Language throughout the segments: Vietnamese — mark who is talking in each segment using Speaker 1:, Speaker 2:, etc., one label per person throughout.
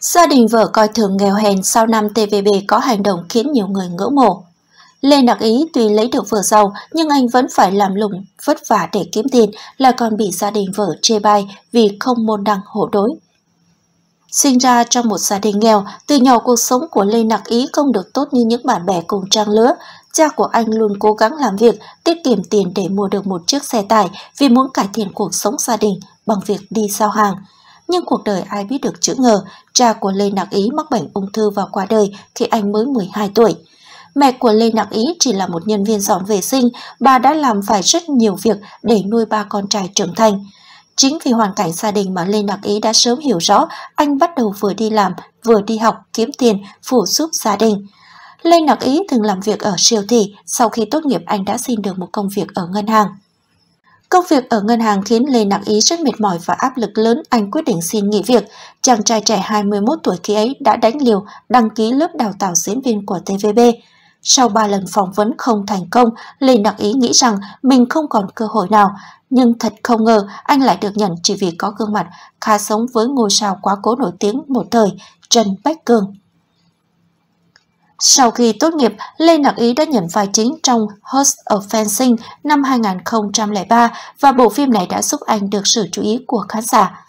Speaker 1: Gia đình vợ coi thường nghèo hèn sau năm TVB có hành động khiến nhiều người ngưỡng mộ. Lê Đắc Ý tuy lấy được vợ giàu nhưng anh vẫn phải làm lụng, vất vả để kiếm tiền là còn bị gia đình vợ chê bai vì không môn đăng hộ đối. Sinh ra trong một gia đình nghèo, từ nhỏ cuộc sống của Lê Nặc Ý không được tốt như những bạn bè cùng trang lứa, Cha của anh luôn cố gắng làm việc, tiết kiệm tiền để mua được một chiếc xe tải vì muốn cải thiện cuộc sống gia đình bằng việc đi giao hàng. Nhưng cuộc đời ai biết được chữ ngờ, cha của Lê Nạc Ý mắc bệnh ung thư và qua đời khi anh mới 12 tuổi. Mẹ của Lê Nạc Ý chỉ là một nhân viên dọn vệ sinh, bà đã làm phải rất nhiều việc để nuôi ba con trai trưởng thành. Chính vì hoàn cảnh gia đình mà Lê Nạc Ý đã sớm hiểu rõ, anh bắt đầu vừa đi làm, vừa đi học, kiếm tiền, phụ giúp gia đình. Lê Ngọc Ý từng làm việc ở siêu thị, sau khi tốt nghiệp anh đã xin được một công việc ở ngân hàng. Công việc ở ngân hàng khiến Lê Nặc Ý rất mệt mỏi và áp lực lớn, anh quyết định xin nghỉ việc. Chàng trai trẻ 21 tuổi khi ấy đã đánh liều đăng ký lớp đào tạo diễn viên của TVB. Sau 3 lần phỏng vấn không thành công, Lê Nặc Ý nghĩ rằng mình không còn cơ hội nào. Nhưng thật không ngờ anh lại được nhận chỉ vì có gương mặt khá sống với ngôi sao quá cố nổi tiếng một thời, Trần Bách Cường. Sau khi tốt nghiệp, Lê Nặc Ý đã nhận vai chính trong Host of Fencing năm 2003 và bộ phim này đã giúp anh được sự chú ý của khán giả.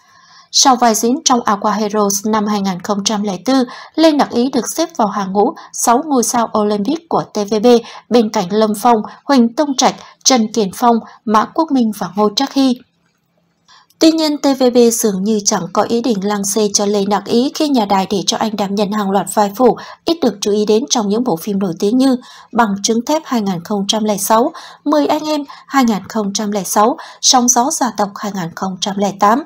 Speaker 1: Sau vai diễn trong Aqua Heroes năm 2004, Lê Nặc Ý được xếp vào hàng ngũ 6 ngôi sao Olympic của TVB bên cạnh Lâm Phong, Huỳnh Tông Trạch, Trần Kiền Phong, Mã Quốc Minh và Ngô Trác Hy. Tuy nhiên, TVB dường như chẳng có ý định lăng xê cho Lê Nạc Ý khi nhà đài để cho anh đảm nhận hàng loạt vai phụ ít được chú ý đến trong những bộ phim nổi tiếng như Bằng chứng thép 2006, Mười anh em 2006, Sóng gió gia tộc 2008.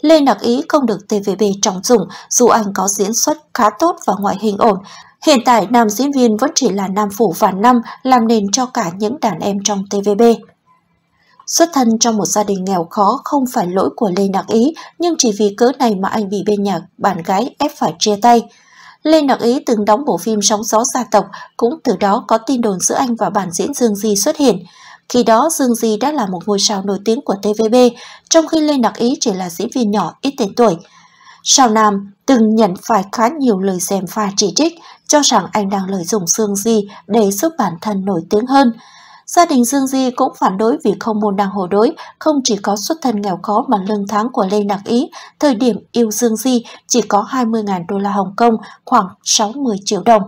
Speaker 1: Lê Nạc Ý không được TVB trọng dụng dù anh có diễn xuất khá tốt và ngoại hình ổn. Hiện tại, nam diễn viên vẫn chỉ là nam phủ và năm làm nền cho cả những đàn em trong TVB. Xuất thân trong một gia đình nghèo khó không phải lỗi của Lê Nạc Ý, nhưng chỉ vì cớ này mà anh bị bên nhà bạn gái ép phải chia tay. Lê Nặc Ý từng đóng bộ phim Sóng gió gia tộc, cũng từ đó có tin đồn giữa anh và bản diễn Dương Di xuất hiện. Khi đó Dương Di đã là một ngôi sao nổi tiếng của TVB, trong khi Lê Nặc Ý chỉ là diễn viên nhỏ ít tên tuổi. Sao Nam từng nhận phải khá nhiều lời xem pha chỉ trích, cho rằng anh đang lợi dụng Dương Di để giúp bản thân nổi tiếng hơn. Gia đình Dương Di cũng phản đối vì không môn đang hồ đối, không chỉ có xuất thân nghèo khó mà lương tháng của Lê Nạc Ý, thời điểm yêu Dương Di chỉ có 20.000 đô la Hồng Kông, khoảng 60 triệu đồng.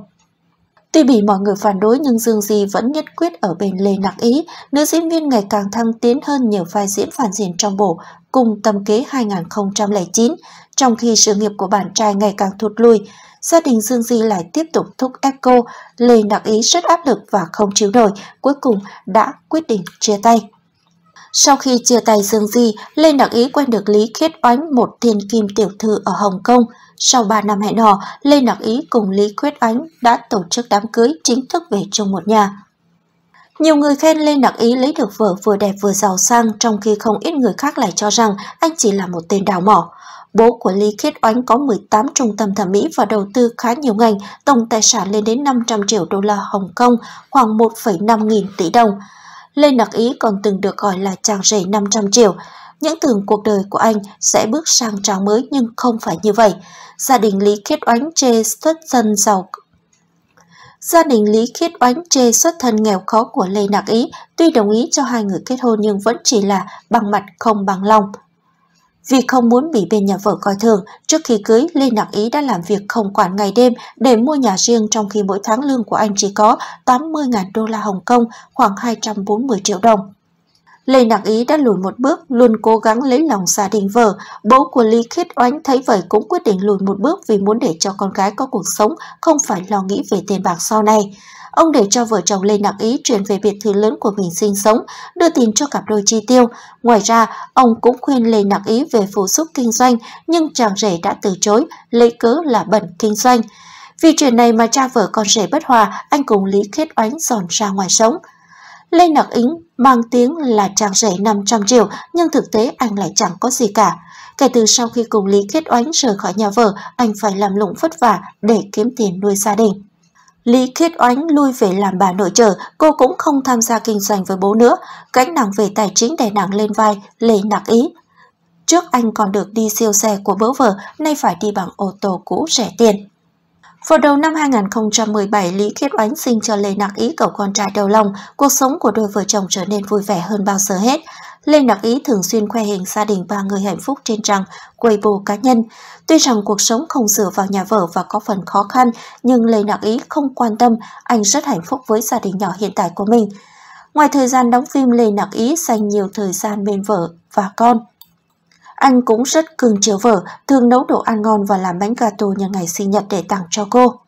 Speaker 1: Tuy bị mọi người phản đối nhưng Dương Di vẫn nhất quyết ở bên Lê Nặc Ý, nữ diễn viên ngày càng thăng tiến hơn nhiều vai diễn phản diện trong bộ cùng Tâm kế 2009, trong khi sự nghiệp của bạn trai ngày càng thụt lùi, gia đình Dương Di lại tiếp tục thúc ép cô, Lê Nặc Ý rất áp lực và không chịu nổi, cuối cùng đã quyết định chia tay. Sau khi chia tay Dương Di, Lê Đặng Ý quen được Lý Khiết Oánh, một thiên kim tiểu thư ở Hồng Kông. Sau 3 năm hẹn hò, Lê Nặc Ý cùng Lý Quyết Ánh đã tổ chức đám cưới chính thức về chung một nhà. Nhiều người khen Lê Nặc Ý lấy được vợ vừa đẹp vừa giàu sang trong khi không ít người khác lại cho rằng anh chỉ là một tên đào mỏ. Bố của Lý Khiết Oánh có 18 trung tâm thẩm mỹ và đầu tư khá nhiều ngành, tổng tài sản lên đến 500 triệu đô la Hồng Kông, khoảng 1,5 nghìn tỷ đồng. Lê Đặc Ý còn từng được gọi là chàng rể 500 triệu. Những tưởng cuộc đời của anh sẽ bước sang trang mới nhưng không phải như vậy. Gia đình Lý Khiết Oánh chê xuất thân giàu Gia đình Lý Khiết Oánh chê xuất thân nghèo khó của Lê Nạc Ý, tuy đồng ý cho hai người kết hôn nhưng vẫn chỉ là bằng mặt không bằng lòng. Vì không muốn bị bên nhà vợ coi thường, trước khi cưới, Lê Nạc Ý đã làm việc không quản ngày đêm để mua nhà riêng trong khi mỗi tháng lương của anh chỉ có 80.000 đô la Hồng Kông, khoảng 240 triệu đồng. Lê Nạc Ý đã lùi một bước, luôn cố gắng lấy lòng gia đình vợ. Bố của Lý Khiết Oánh thấy vậy cũng quyết định lùi một bước vì muốn để cho con gái có cuộc sống, không phải lo nghĩ về tiền bạc sau này. Ông để cho vợ chồng Lê Nặng Ý chuyển về biệt thự lớn của mình sinh sống, đưa tiền cho cặp đôi chi tiêu. Ngoài ra, ông cũng khuyên Lê Nặng Ý về phụ giúp kinh doanh, nhưng chàng rể đã từ chối, lấy cớ là bẩn kinh doanh. Vì chuyện này mà cha vợ con rể bất hòa, anh cùng Lý Khiết Oánh dọn ra ngoài sống. Lê Nặc Ính mang tiếng là chàng rể 500 triệu, nhưng thực tế anh lại chẳng có gì cả. Kể từ sau khi cùng Lý Khiết Oánh rời khỏi nhà vợ, anh phải làm lụng vất vả để kiếm tiền nuôi gia đình. Lý Khiết Oánh lui về làm bà nội trợ, cô cũng không tham gia kinh doanh với bố nữa, gánh nặng về tài chính đè nặng lên vai, lê nặng ý. Trước anh còn được đi siêu xe của bố vợ, nay phải đi bằng ô tô cũ rẻ tiền. Vào đầu năm 2017, Lý Khiết Oánh sinh cho Lê Nạc Ý cậu con trai đầu lòng, cuộc sống của đôi vợ chồng trở nên vui vẻ hơn bao giờ hết. Lê Nạc Ý thường xuyên khoe hình gia đình ba người hạnh phúc trên trang Weibo cá nhân. Tuy rằng cuộc sống không dựa vào nhà vợ và có phần khó khăn, nhưng Lê Nạc Ý không quan tâm, anh rất hạnh phúc với gia đình nhỏ hiện tại của mình. Ngoài thời gian đóng phim, Lê Nạc Ý dành nhiều thời gian bên vợ và con. Anh cũng rất cưng chiều vợ, thường nấu đồ ăn ngon và làm bánh gato nhân ngày sinh nhật để tặng cho cô.